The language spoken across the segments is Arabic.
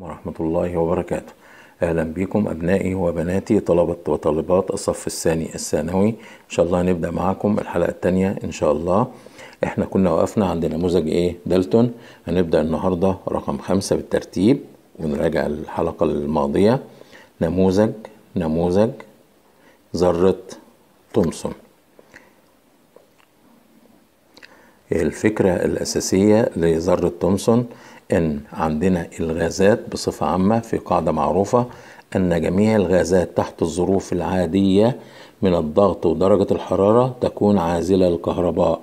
ورحمة الله وبركاته أهلا بكم أبنائي وبناتي طلبة وطالبات الصف الثاني الثانوي إن شاء الله هنبدأ معاكم الحلقة الثانية إن شاء الله إحنا كنا وقفنا عند نموذج إيه دالتون هنبدأ النهاردة رقم خمسة بالترتيب ونراجع الحلقة الماضية نموذج نموذج ذرة تومسون الفكرة الأساسية لذرة تومسون أن عندنا الغازات بصفة عامة في قاعدة معروفة أن جميع الغازات تحت الظروف العادية من الضغط ودرجة الحرارة تكون عازلة للكهرباء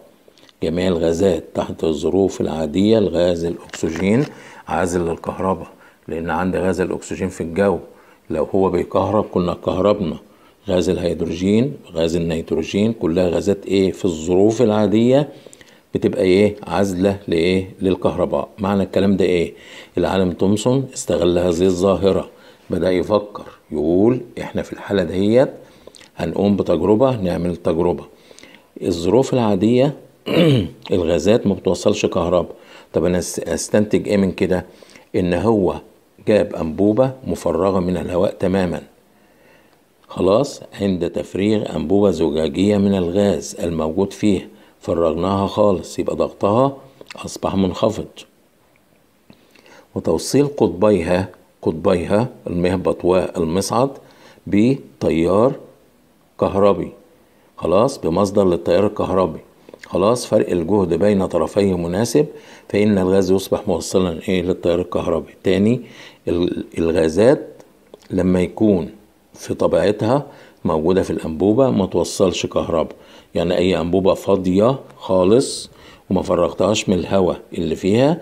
جميع الغازات تحت الظروف العادية الغاز الأكسجين عازل للكهرباء لأن عند غاز الأكسجين في الجو لو هو بيكهرب كنا كهربنا غاز الهيدروجين غاز النيتروجين كلها غازات ايه في الظروف العادية بتبقى ايه عازله لايه للكهرباء معنى الكلام ده ايه العالم تومسون استغل هذه الظاهره بدا يفكر يقول احنا في الحاله دهيت هنقوم بتجربه نعمل تجربه الظروف العاديه الغازات ما بتوصلش كهرباء طب انا استنتج ايه من كده ان هو جاب انبوبه مفرغه من الهواء تماما خلاص عند تفريغ انبوبه زجاجيه من الغاز الموجود فيه فرغناها خالص يبقى ضغطها أصبح منخفض وتوصيل قطبيها قطبيها المهبط والمصعد بتيار كهربي خلاص بمصدر للتيار الكهربي خلاص فرق الجهد بين طرفيه مناسب فإن الغاز يصبح موصلا إيه للتيار الكهربي تاني الغازات لما يكون في طبيعتها موجودة في الأنبوبة ما توصلش كهرباء يعني أي أنبوبة فاضية خالص وما فرغتهاش من الهواء اللي فيها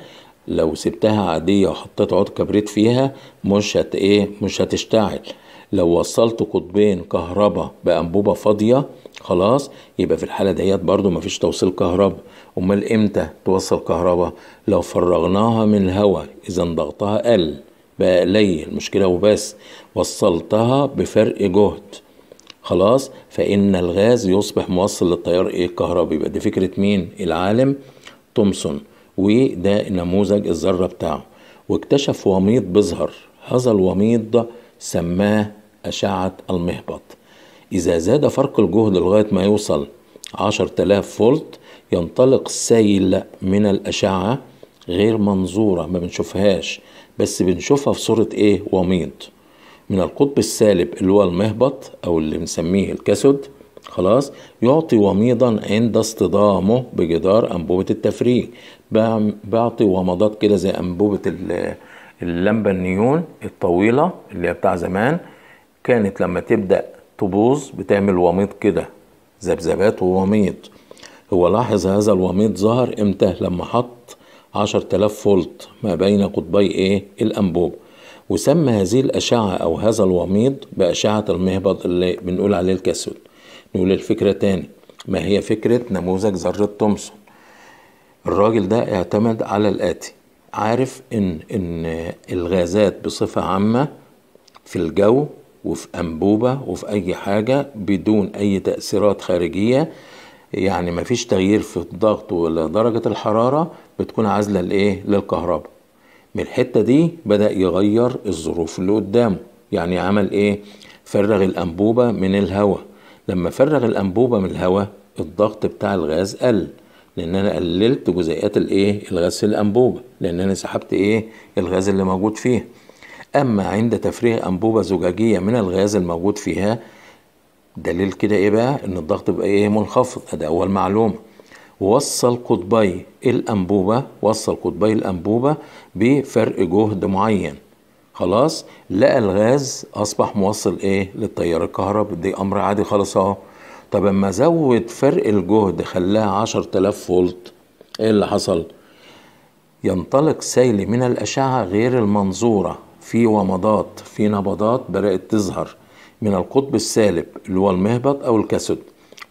لو سبتها عادية وحطيت عود كبريت فيها مش هت إيه مش هتشتعل لو وصلت قطبين كهرباء بأنبوبة فاضية خلاص يبقى في الحالة ديت برضو مفيش توصيل كهرباء أمال إمتى توصل كهرباء لو فرغناها من الهواء إذا ضغطها قل بقى قليل مشكلة وبس وصلتها بفرق جهد خلاص فإن الغاز يصبح موصل للتيار إيه الكهربي يبقى دي فكرة مين العالم تومسون وده نموذج الذرة بتاعه واكتشف وميض بيظهر هذا الوميض سماه أشعة المهبط إذا زاد فرق الجهد لغاية ما يوصل 10000 فولت ينطلق سيل من الأشعة غير منظورة ما بنشوفهاش بس بنشوفها في صورة إيه وميض من القطب السالب اللي هو المهبط أو اللي بنسميه الكسد خلاص يعطي وميضا عند اصطدامه بجدار أنبوبة التفريغ بيعطي ومضات كده زي أنبوبة اللمبة النيون الطويلة اللي هي بتاع زمان كانت لما تبدأ تبوظ بتعمل وميض كده ذبذبات ووميض هو لاحظ هذا الوميض ظهر امتى لما حط 10000 فولت ما بين قطبي ايه الانبوبه وسمى هذه الأشعة أو هذا الوميض بأشعة المهبط اللي بنقول عليه الكاثود نقول الفكرة تاني ما هي فكرة نموذج ذرة تومسون الراجل ده اعتمد على الآتي عارف إن إن الغازات بصفة عامة في الجو وفي أنبوبة وفي أي حاجة بدون أي تأثيرات خارجية يعني مفيش تغيير في الضغط ولا درجة الحرارة بتكون عازلة لإيه؟ للكهرباء من الحتة دي بدأ يغير الظروف اللي قدامه يعني عمل ايه فرغ الأنبوبة من الهواء لما فرغ الأنبوبة من الهواء الضغط بتاع الغاز قل لأن أنا قللت جزيئات الإيه؟ الغاز الأنبوبة لأن أنا سحبت إيه؟ الغاز اللي موجود فيها أما عند تفريغ أنبوبة زجاجية من الغاز الموجود فيها دليل كده إيه بقى؟ إن الضغط بقى إيه منخفض ده أول معلومة وصل قطبي الأنبوبة وصل قطبي الأنبوبة بفرق جهد معين خلاص لقى الغاز أصبح موصل إيه للتيار الكهرباء دي أمر عادي خلاص أهو طب أما زود فرق الجهد خلاها تلاف فولت إيه اللي حصل؟ ينطلق سيل من الأشعة غير المنظورة في ومضات في نبضات بدأت تظهر من القطب السالب اللي هو المهبط أو الكاسود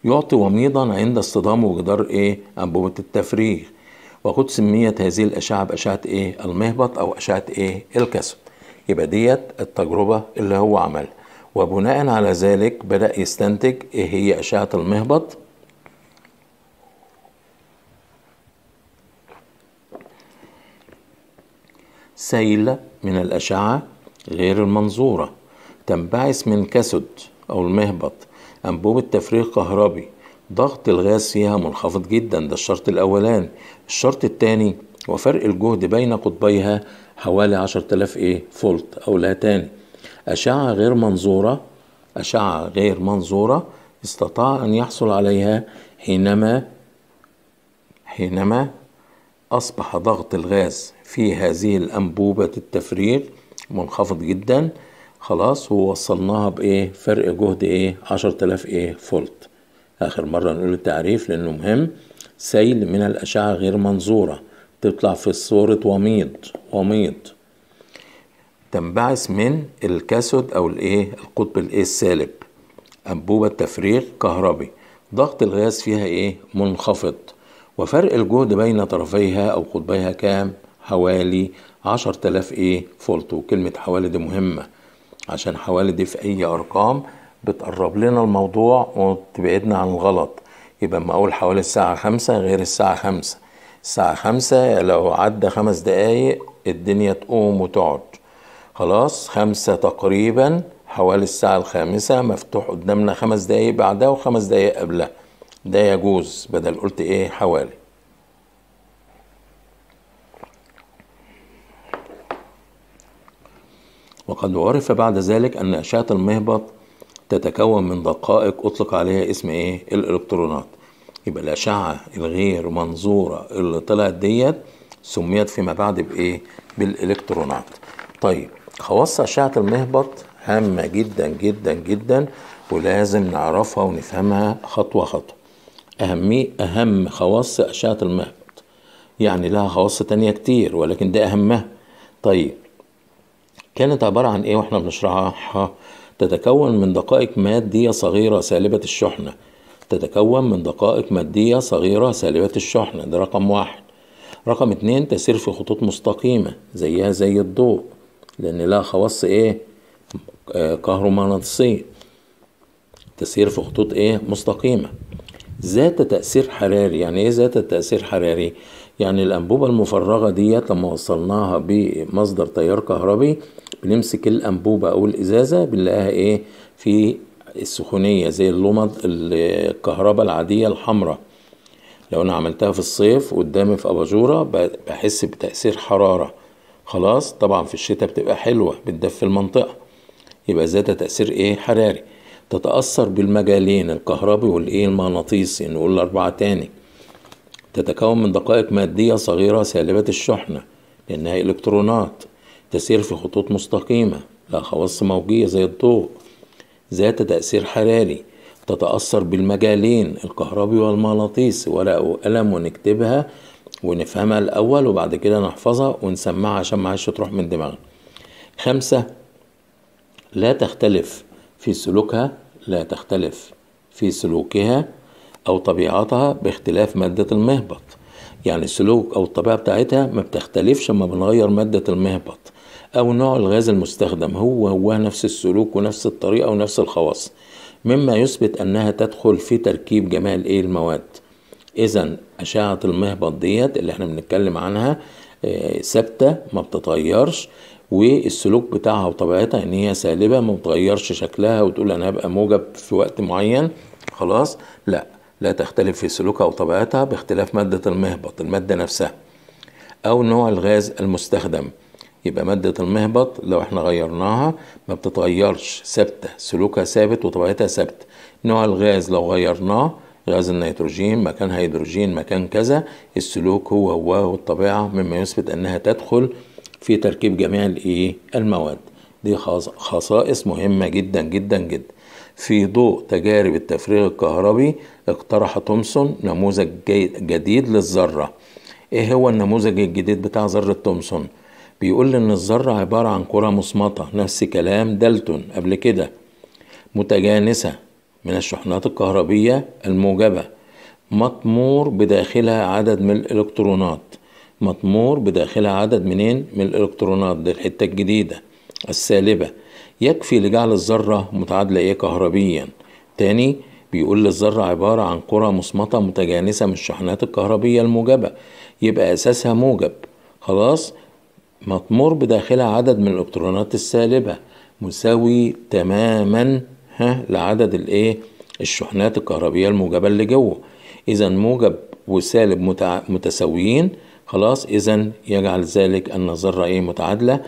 يعطي وميضا عند اصطدام جدار ايه انبوبه التفريغ وقد سميت هذه الاشعه باشعه ايه المهبط او اشعه ايه الكسب يبقى ديت التجربه اللي هو عملها وبناء على ذلك بدا يستنتج ايه هي اشعه المهبط سيل من الاشعه غير المنظوره تنبعث من كسد او المهبط أنبوبة تفريغ كهربي ضغط الغاز فيها منخفض جدا ده الشرط الأولان الشرط الثاني وفرق الجهد بين قطبيها حوالي 10000 ايه فولت او لا تاني أشعة غير منظورة أشعة غير منظورة استطاع أن يحصل عليها حينما حينما أصبح ضغط الغاز في هذه الأنبوبة التفريغ منخفض جدا خلاص ووصلناها بايه فرق جهد ايه 10000 ايه فولت اخر مره نقول التعريف لانه مهم سيل من الاشعه غير منظوره تطلع في صوره وميض وميض تنبعث من الكاسود او الايه القطب الايه السالب انبوبه تفريغ كهربي ضغط الغاز فيها ايه منخفض وفرق الجهد بين طرفيها او قطبيها كام حوالي 10000 ايه فولت وكلمه حوالي دي مهمه عشان حوالي دي في اي ارقام بتقرب لنا الموضوع وتبعدنا عن الغلط يبقى اما اقول حوالي الساعة خمسة غير الساعة خمسة الساعة خمسة لو عدى خمس دقايق الدنيا تقوم وتقعد خلاص خمسة تقريبا حوالي الساعة الخامسة مفتوح قدامنا خمس دقايق بعدها وخمس دقايق قبلها ده يجوز بدل قلت ايه حوالي وقد عرف بعد ذلك أن أشعة المهبط تتكون من دقائق أطلق عليها اسم إيه؟ الإلكترونات يبقى الأشعة الغير منظورة اللي طلعت ديت سميت فيما بعد بإيه؟ بالإلكترونات طيب خواص أشعة المهبط هامة جدا جدا جدا ولازم نعرفها ونفهمها خطوة خطوة أهم أهم خواص أشعة المهبط يعني لها خواص تانية كتير ولكن ده أهمها طيب كانت عبارة عن إيه وإحنا بنشرحها تتكون من دقائق مادية صغيرة سالبة الشحنة تتكون من دقائق مادية صغيرة سالبة الشحنة ده رقم واحد رقم اتنين تسير في خطوط مستقيمة زيها زي الضوء لأن لها خواص إيه آه كهرومغناطيسية تسير في خطوط إيه مستقيمة ذات تأثير حراري يعني إيه ذات التأثير حراري يعني الأنبوبة المفرغة ديت لما وصلناها بمصدر تيار كهربي بنمسك الأنبوبة أو الإزازة بنلاقيها إيه في السخونية زي اللمض الكهرباء العادية الحمراء لو أنا عملتها في الصيف قدامي في أباجورة بحس بتأثير حرارة خلاص طبعا في الشتاء بتبقى حلوة بتدفي المنطقة يبقى ذات تأثير إيه حراري تتأثر بالمجالين الكهربي والإيه المغناطيسي نقول الأربعة تاني تتكون من دقائق مادية صغيرة سالبة الشحنة لأنها إلكترونات تسير في خطوط مستقيمة لها خواص موجية زي الضوء ذات تأثير حراري تتأثر بالمجالين الكهربي والمغناطيسي ورقة وقلم ونكتبها ونفهمها الأول وبعد كده نحفظها ونسمعها عشان معهاش تروح من دماغنا خمسة لا تختلف في سلوكها لا تختلف في سلوكها أو طبيعتها باختلاف مادة المهبط يعني السلوك أو الطبيعة بتاعتها ما بتختلفش لما بنغير مادة المهبط أو نوع الغاز المستخدم هو هو نفس السلوك ونفس الطريقة ونفس الخواص مما يثبت أنها تدخل في تركيب جمال إيه المواد إذا أشعة المهبط ديت اللي احنا بنتكلم عنها آه، ثابتة ما بتتغيرش والسلوك بتاعها وطبيعتها ان هي سالبة ما بتغيرش شكلها وتقول انا هبقى موجب في وقت معين خلاص لا لا تختلف في سلوكها وطبيعتها باختلاف مادة المهبط المادة نفسها أو نوع الغاز المستخدم يبقى مادة المهبط لو احنا غيرناها ما بتتغيرش ثابتة سلوكها ثابت وطبيعتها ثابتة نوع الغاز لو غيرناه غاز النيتروجين مكان هيدروجين مكان كذا السلوك هو هو والطبيعة مما يثبت أنها تدخل في تركيب جميع الإيه المواد دي خصائص مهمة جدا جدا جدا في ضوء تجارب التفريغ الكهربي اقترح تومسون نموذج جديد للذرة ايه هو النموذج الجديد بتاع ذرة تومسون بيقول ان الذره عباره عن كره مصمطة نفس كلام دالتون قبل كده متجانسه من الشحنات الكهربيه الموجبه مطمور بداخلها عدد من الالكترونات مطمور بداخلها عدد منين من الالكترونات دي الحته الجديده السالبه يكفي لجعل الذره متعادله ايه كهربيا تاني بيقول الذرة عبارة عن كرة مصمطة متجانسة من الشحنات الكهربية الموجبة يبقى أساسها موجب خلاص مطمور بداخلها عدد من الالكترونات السالبة مساوي تماما ها لعدد الايه الشحنات الكهربية الموجبة اللي جوه اذا موجب وسالب متع... متساويين خلاص اذا يجعل ذلك ان الذرة ايه متعادلة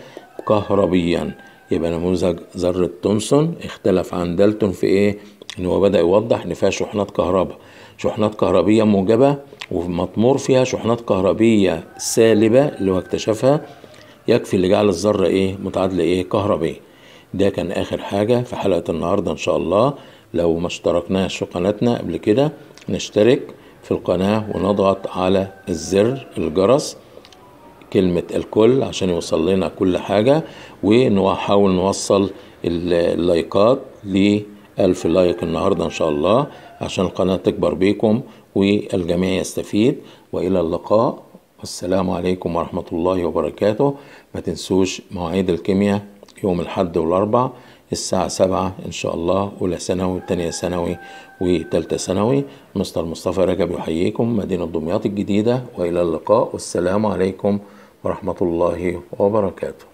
كهربيا يبقى نموذج ذرة تونسون اختلف عن دالتون في ايه ان هو بدأ يوضح ان فيها شحنات كهرباء شحنات كهربية موجبة ومطمور فيها شحنات كهربية سالبة اللي هو اكتشفها يكفي لجعل الذرة إيه متعادلة إيه كهربية ده كان آخر حاجة في حلقة النهاردة إن شاء الله لو ما اشتركناش في قناتنا قبل كده نشترك في القناة ونضغط على الزر الجرس كلمة الكل عشان يوصل لنا كل حاجة ونحاول نوصل اللايكات لألف لايك النهاردة إن شاء الله عشان القناة تكبر بيكم والجميع يستفيد وإلى اللقاء والسلام عليكم ورحمة الله وبركاته ما تنسوش مواعيد الكيمياء يوم الحد والأربع الساعة سبعة إن شاء الله أولى ثانوي تانية ثانوي وتالتة ثانوي مستر مصطفى رجب يحييكم مدينة دمياط الجديدة وإلى اللقاء والسلام عليكم ورحمة الله وبركاته